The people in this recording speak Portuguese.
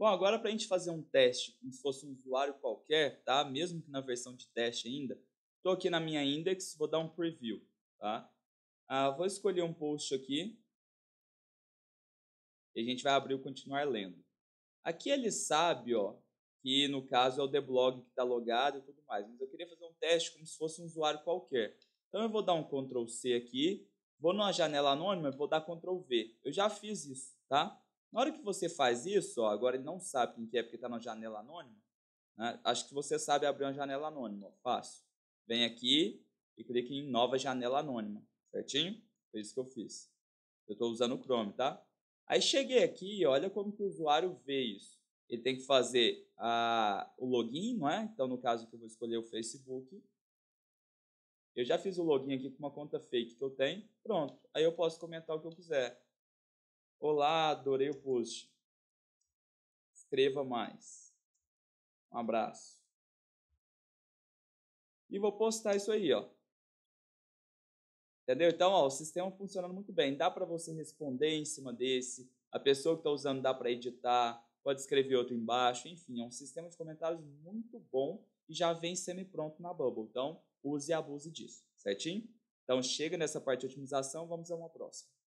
Bom, agora para a gente fazer um teste, como se fosse um usuário qualquer, tá? Mesmo que na versão de teste ainda, estou aqui na minha index, vou dar um preview, tá? Ah, vou escolher um post aqui e a gente vai abrir o continuar lendo. Aqui ele sabe, ó, que no caso é o deblog que está logado e tudo mais, mas eu queria fazer um teste como se fosse um usuário qualquer. Então eu vou dar um Ctrl C aqui, vou numa janela anônima, e vou dar Ctrl V. Eu já fiz isso, tá? Na hora que você faz isso, ó, agora ele não sabe quem que é porque está na janela anônima, né? acho que você sabe abrir uma janela anônima, ó, fácil. Vem aqui e clique em nova janela anônima, certinho? Foi isso que eu fiz. Eu estou usando o Chrome, tá? Aí cheguei aqui e olha como que o usuário vê isso. Ele tem que fazer a, o login, não é? Então, no caso que eu vou escolher o Facebook, eu já fiz o login aqui com uma conta fake que eu tenho, pronto. Aí eu posso comentar o que eu quiser. Olá, adorei o post. Escreva mais. Um abraço. E vou postar isso aí, ó. Entendeu? Então, ó, o sistema funcionando muito bem. Dá para você responder em cima desse. A pessoa que está usando dá para editar. Pode escrever outro embaixo. Enfim, é um sistema de comentários muito bom e já vem semi-pronto na Bubble. Então, use e abuse disso. Certinho? Então, chega nessa parte de otimização. Vamos a uma próxima.